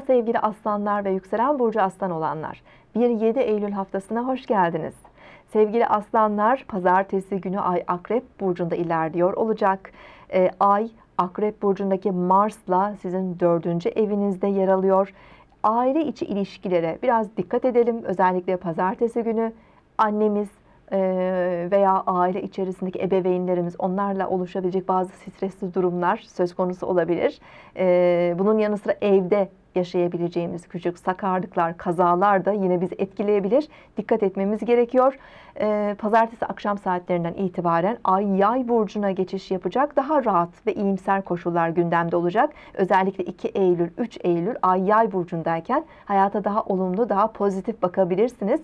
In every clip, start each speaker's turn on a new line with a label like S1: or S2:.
S1: Merhaba sevgili aslanlar ve yükselen burcu aslan olanlar. 1-7 Eylül haftasına hoş geldiniz. Sevgili aslanlar, pazartesi günü ay akrep burcunda ilerliyor olacak. E, ay akrep burcundaki Mars'la sizin dördüncü evinizde yer alıyor. Aile içi ilişkilere biraz dikkat edelim. Özellikle pazartesi günü annemiz, veya aile içerisindeki ebeveynlerimiz onlarla oluşabilecek bazı stresli durumlar söz konusu olabilir. Bunun yanı sıra evde yaşayabileceğimiz küçük sakarlıklar, kazalar da yine bizi etkileyebilir. Dikkat etmemiz gerekiyor. pazartesi akşam saatlerinden itibaren Ay Yay burcuna geçiş yapacak. Daha rahat ve iyimser koşullar gündemde olacak. Özellikle 2 Eylül, 3 Eylül Ay Yay burcundayken hayata daha olumlu, daha pozitif bakabilirsiniz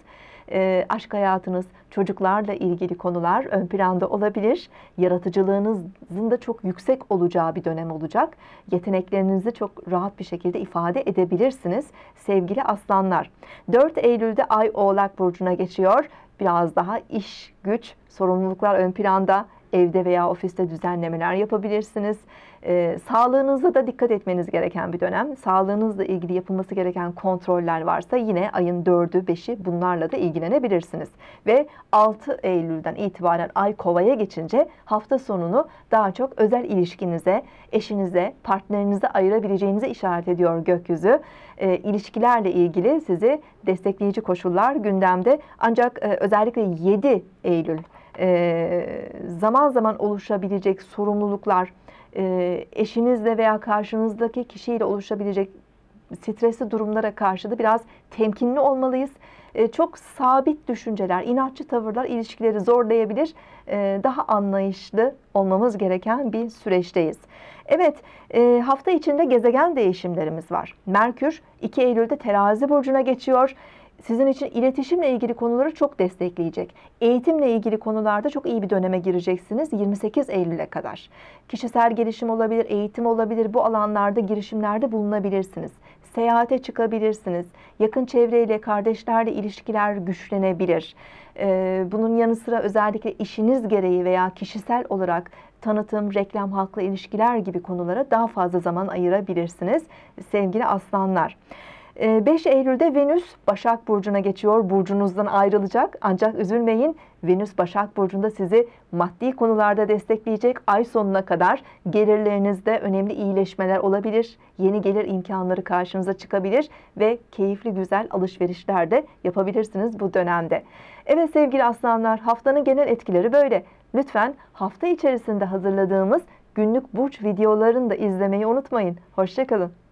S1: e, aşk hayatınız, çocuklarla ilgili konular ön planda olabilir. Yaratıcılığınızın da çok yüksek olacağı bir dönem olacak. Yeteneklerinizi çok rahat bir şekilde ifade edebilirsiniz sevgili aslanlar. 4 Eylül'de Ay Oğlak Burcu'na geçiyor. Biraz daha iş, güç, sorumluluklar ön planda evde veya ofiste düzenlemeler yapabilirsiniz. E, sağlığınıza da dikkat etmeniz gereken bir dönem. Sağlığınızla ilgili yapılması gereken kontroller varsa yine ayın 4'ü 5'i bunlarla da ilgilenebilirsiniz. Ve 6 Eylül'den itibaren ay kovaya geçince hafta sonunu daha çok özel ilişkinize, eşinize, partnerinize ayırabileceğinizi işaret ediyor gökyüzü. E, ilişkilerle ilgili sizi destekleyici koşullar gündemde. Ancak e, özellikle 7 Eylül e, zaman zaman oluşabilecek sorumluluklar, e, eşinizle veya karşınızdaki kişiyle oluşabilecek stresli durumlara karşı da biraz temkinli olmalıyız. E, çok sabit düşünceler, inatçı tavırlar ilişkileri zorlayabilir. E, daha anlayışlı olmamız gereken bir süreçteyiz. Evet, hafta içinde gezegen değişimlerimiz var. Merkür 2 Eylül'de terazi burcuna geçiyor sizin için iletişimle ilgili konuları çok destekleyecek. Eğitimle ilgili konularda çok iyi bir döneme gireceksiniz 28 Eylül'e kadar. Kişisel gelişim olabilir, eğitim olabilir. Bu alanlarda girişimlerde bulunabilirsiniz. Seyahate çıkabilirsiniz. Yakın çevreyle, kardeşlerle ilişkiler güçlenebilir. Ee, bunun yanı sıra özellikle işiniz gereği veya kişisel olarak tanıtım, reklam, halkla ilişkiler gibi konulara daha fazla zaman ayırabilirsiniz sevgili aslanlar. 5 ee, Eylül'de Venüs Başak Burcu'na geçiyor. Burcunuzdan ayrılacak ancak üzülmeyin. Venüs Başak Burcu'nda sizi maddi konularda destekleyecek. Ay sonuna kadar gelirlerinizde önemli iyileşmeler olabilir. Yeni gelir imkanları karşınıza çıkabilir ve keyifli güzel alışverişler de yapabilirsiniz bu dönemde. Evet sevgili aslanlar haftanın genel etkileri böyle. Lütfen hafta içerisinde hazırladığımız günlük burç videolarını da izlemeyi unutmayın. Hoşçakalın.